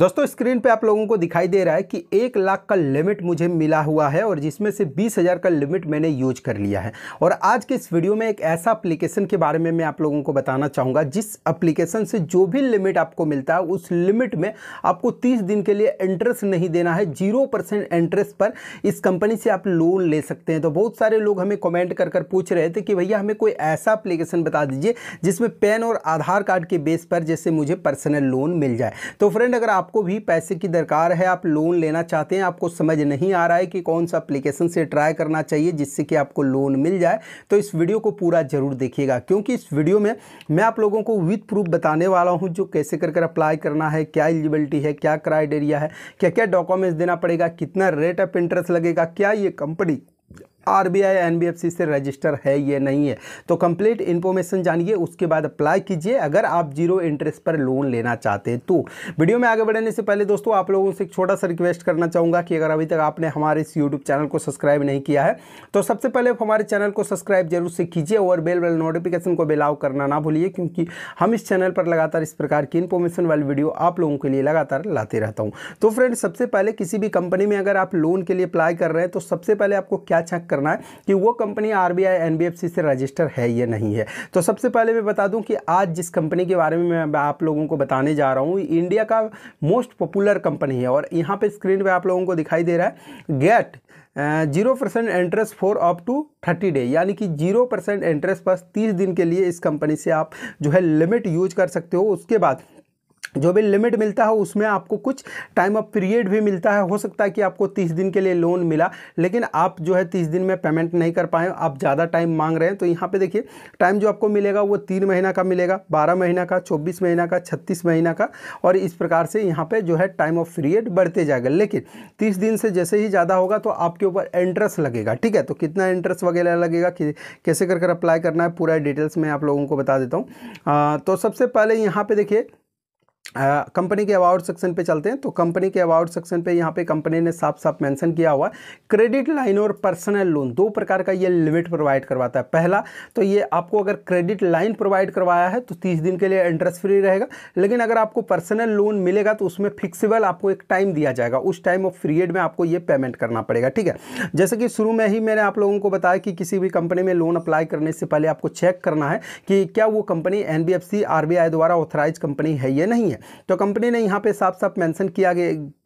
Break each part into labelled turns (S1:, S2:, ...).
S1: दोस्तों स्क्रीन पे आप लोगों को दिखाई दे रहा है कि एक लाख का लिमिट मुझे मिला हुआ है और जिसमें से बीस हज़ार का लिमिट मैंने यूज कर लिया है और आज के इस वीडियो में एक ऐसा अप्लीकेशन के बारे में मैं आप लोगों को बताना चाहूँगा जिस अप्लीकेशन से जो भी लिमिट आपको मिलता है उस लिमिट में आपको तीस दिन के लिए इंटरेस्ट नहीं देना है जीरो परसेंट इंटरेस्ट पर इस कंपनी से आप लोन ले सकते हैं तो बहुत सारे लोग हमें कमेंट कर कर पूछ रहे थे कि भैया हमें कोई ऐसा अप्लीकेशन बता दीजिए जिसमें पेन और आधार कार्ड के बेस पर जैसे मुझे पर्सनल लोन मिल जाए तो फ्रेंड अगर आप आपको भी पैसे की दरकार है आप लोन लेना चाहते हैं आपको समझ नहीं आ रहा है कि कौन सा अप्लीकेशन से ट्राई करना चाहिए जिससे कि आपको लोन मिल जाए तो इस वीडियो को पूरा ज़रूर देखिएगा क्योंकि इस वीडियो में मैं आप लोगों को विथ प्रूफ बताने वाला हूँ जो कैसे कर कर अप्लाई करना है क्या एलिजिबिलिटी है क्या क्राइटेरिया है क्या क्या डॉक्यूमेंट्स देना पड़ेगा कितना रेट ऑफ इंटरेस्ट लगेगा क्या ये कंपनी आरबीआई एनबीएफसी से रजिस्टर है ये नहीं है तो कंप्लीट इन्फॉर्मेशन जानिए उसके बाद अप्लाई कीजिए अगर आप जीरो इंटरेस्ट पर लोन लेना चाहते हैं तो वीडियो में आगे बढ़ने से पहले दोस्तों आप लोगों से एक छोटा सा रिक्वेस्ट करना चाहूँगा कि अगर अभी तक आपने हमारे इस यूट्यूब चैनल को सब्सक्राइब नहीं किया है तो सबसे पहले हमारे चैनल को सब्सक्राइब जरूर से कीजिए और बेल बेल नोटिफिकेशन को बेलाव करना ना भूलिए क्योंकि हम इस चैनल पर लगातार इस प्रकार की इन्फॉर्मेशन वाली वीडियो आप लोगों के लिए लगातार लाते रहता हूँ तो फ्रेंड सबसे पहले किसी भी कंपनी में अगर आप लोन के लिए अप्लाई कर रहे हैं तो सबसे पहले आपको क्या चेक करना है कि वो कंपनी आर बी से रजिस्टर है या नहीं है तो सबसे पहले मैं बता दूँ कि आज जिस कंपनी के बारे में मैं आप लोगों को बताने जा रहा हूँ इंडिया का मोस्ट पॉपुलर कंपनी है और यहाँ पर स्क्रीन पर आप लोगों को दिखाई दे रहा है get zero percent interest for up to thirty day यानी कि जीरो परसेंट इंटरेस्ट बस तीस दिन के लिए इस कंपनी से आप जो है लिमिट यूज कर सकते हो उसके बाद जो भी लिमिट मिलता है उसमें आपको कुछ टाइम ऑफ पीरियड भी मिलता है हो सकता है कि आपको तीस दिन के लिए लोन मिला लेकिन आप जो है तीस दिन में पेमेंट नहीं कर पाए आप ज़्यादा टाइम मांग रहे हैं तो यहाँ पे देखिए टाइम जो आपको मिलेगा वो तीन महीना का मिलेगा बारह महीना का चौबीस महीना का छत्तीस महीना का और इस प्रकार से यहाँ पर जो है टाइम ऑफ पीरियड बढ़ते जाएगा लेकिन तीस दिन से जैसे ही ज़्यादा होगा तो आपके ऊपर इंटरेस्ट लगेगा ठीक है तो कितना इंटरेस्ट वगैरह लगेगा कैसे कर अप्लाई करना है पूरा डिटेल्स में आप लोगों को बता देता हूँ तो सबसे पहले यहाँ पर देखिए कंपनी के अवार्ड सेक्शन पे चलते हैं तो कंपनी के अवार्ड सेक्शन पे यहाँ पे कंपनी ने साफ साफ मेंशन किया हुआ क्रेडिट लाइन और पर्सनल लोन दो प्रकार का ये लिमिट प्रोवाइड करवाता है पहला तो ये आपको अगर क्रेडिट लाइन प्रोवाइड करवाया है तो तीस दिन के लिए इंटरेस्ट फ्री रहेगा लेकिन अगर आपको पर्सनल लोन मिलेगा तो उसमें फिक्सिबल आपको एक टाइम दिया जाएगा उस टाइम ऑफ पीरियड में आपको ये पेमेंट करना पड़ेगा ठीक है जैसे कि शुरू में ही मैंने आप लोगों को बताया कि किसी भी कंपनी में लोन अप्लाई करने से पहले आपको चेक करना है कि क्या वो कंपनी एन बी द्वारा ऑथराइज कंपनी है या नहीं नहीं है तो कंपनी ने यहाँ पे साफ साफ मेंशन किया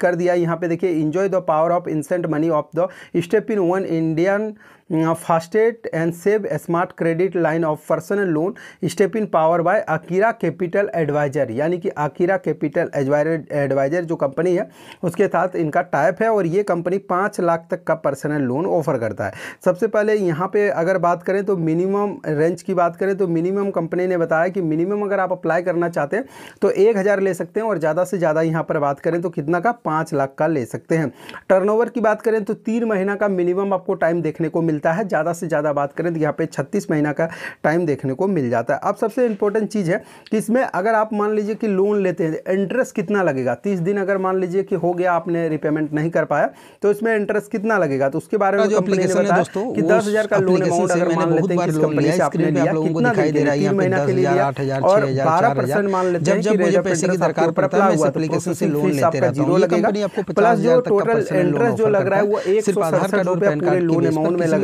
S1: कर दिया यहाँ पे देखिए enjoy the power of instant money of the step in one Indian fastest and save smart credit line of personal loan step in power by Akira Capital Advisor यानी कि अकीरा कैपिटल एडवाइजर जो company है उसके साथ इनका type है और ये कंपनी पाँच लाख तक का पर्सनल लोन ऑफर करता है सबसे पहले यहाँ पे अगर बात करें तो मिनिमम रेंज की बात करें तो मिनिमम कंपनी ने बताया कि मिनिमम अगर आप अप्लाई करना चाहते हैं तो एक हज़ार ले सकते हैं और ज़्यादा से ज़्यादा यहाँ पर बात करें तो कितना का पाँच लाख का ले सकते हैं टर्नओवर की बात करें तो तीन महीना का मिनिमम आपको टाइम देखने को मिल मिलता है ज़्यादा से ज़्यादा बात करें तो यहाँ पे 36 महीना का टाइम देखने को मिल जाता है अब सबसे इंपॉर्टेंट चीज़ है कि इसमें अगर आप मान लीजिए कि लोन लेते हैं इंटरेस्ट कितना लगेगा तीस दिन अगर मान लीजिए कि हो गया आपने रिपेमेंट नहीं कर पाया तो इसमें इंटरेस्ट कितना लगेगा तो उसके बारे में हाँ जो अपलीकेशन है दोस्तों कि दस हज़ार का लोन अमाउंट अगर मान लेते हैं कि कंपनी से आपने लिया कितना तीन महीना के लिए और बारह परसेंट मान लेते हैं जब पैसे की पड़ता है तो से लोन लेते जीरो लगेगा प्लस जो टोटल इंटरेस्ट जो लग रहा है वो एक सौ सड़सठ रुपये पूरे लोन अमाउंट में लग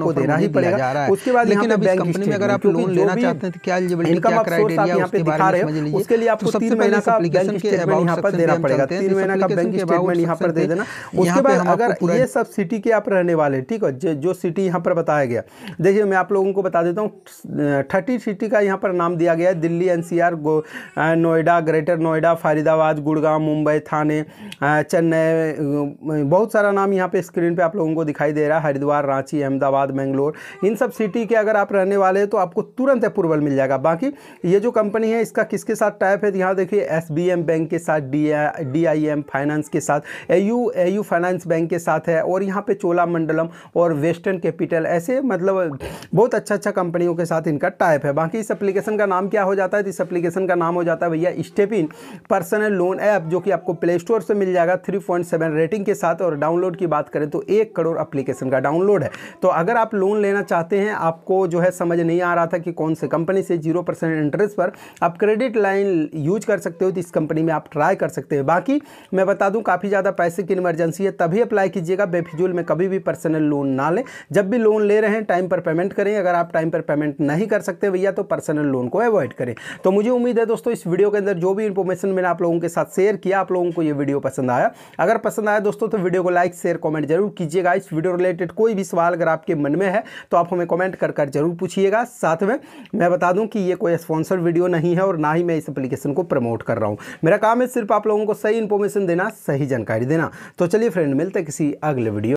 S1: आपको देना ही पड़ेगा उसके बाद लेकिन अभी कंपनी में अगर आप लोन लेना चाहते हैं तो क्या एलिजिबिलिटी क्या क्राइटेरिया यहाँ पे दिखा रहे हो उसके लिए आपको तो तीन महीना का एप्लीकेशन के अबाउट यहाँ पर देना पड़ेगा तीन महीना का बैंक स्टेटमेंट यहाँ पर दे देना उसके बाद अगर ये सब सिटी के आप रहने वाले ठीक है जो सिटी यहाँ पर बताया गया देखिए मैं आप लोगों को बता देता हूँ थर्टी सिटी का यहाँ पर नाम दिया गया है दिल्ली एनसीआर नोएडा ग्रेटर नोएडा फरीदाबाद गुड़गांव मुंबई थाने चेन्नई बहुत सारा नाम यहाँ पे स्क्रीन पे आप लोगों को दिखाई दे रहा है हरिद्वार रांची अहमदाबाद हैदराबाद बेंगलोर इन सब सिटी के अगर आप रहने वाले हैं तो आपको तुरंत अप्रूवल मिल जाएगा बाकी ये जो कंपनी है इसका किसके साथ टाइप है यहाँ देखिए एस बैंक के साथ डी आई फाइनेंस के साथ ए यू फाइनेंस बैंक के साथ है और यहाँ पर चोला मंडलम और वेस्टर्न कैपिटल ऐसे मतलब बहुत अच्छा अच्छा कंपनियों के साथ इनका टाइप है बाकी इस एप्लीकेशन का नाम क्या हो जाता है तो इस एप्लीकेशन का नाम हो जाता है भैया step in personal loan app जो कि आपको प्ले स्टोर से मिल जाएगा 3.7 रेटिंग के साथ और डाउनलोड की बात करें तो एक करोड़ एप्लीकेशन का डाउनलोड है तो अगर आप लोन लेना चाहते हैं आपको जो है समझ नहीं आ रहा था कि कौन से कंपनी से जीरो परसेंट इंटरेस्ट पर आप क्रेडिट लाइन यूज कर सकते हो तो इस कंपनी में आप ट्राई कर सकते हो बाकी मैं बता दूं काफ़ी ज़्यादा पैसे की इमरजेंसी है तभी अप्लाई कीजिएगा बेफिजूल में कभी भी पर्सनल लोन ना लें जब भी लोन ले रहे हैं टाइम पर पेमेंट करें अगर आप टाइम पर पेमेंट नहीं कर सकते भैया तो पर्सनल लोन को अवॉइड करें तो मुझे उम्मीद है दोस्तों इस वीडियो के अंदर जो भी इन्फॉर्मेशन मैंने आप लोगों के साथ शेयर किया आप लोगों को ये वीडियो पसंद आया अगर पसंद आया दोस्तों तो वीडियो को लाइक शेयर कॉमेंट जरूर कीजिएगा इस वीडियो रिलेटेड कोई भी सवाल अगर आपके मन मन में है तो आप हमें कमेंट कर कर जरूर पूछिएगा साथ में मैं बता दूं कि ये कोई स्पॉन्सर वीडियो नहीं है और ना ही मैं इस एप्लीकेशन को प्रमोट कर रहा हूँ मेरा काम है सिर्फ आप लोगों को सही इन्फॉर्मेशन देना सही जानकारी देना तो चलिए फ्रेंड मिलते किसी अगले वीडियो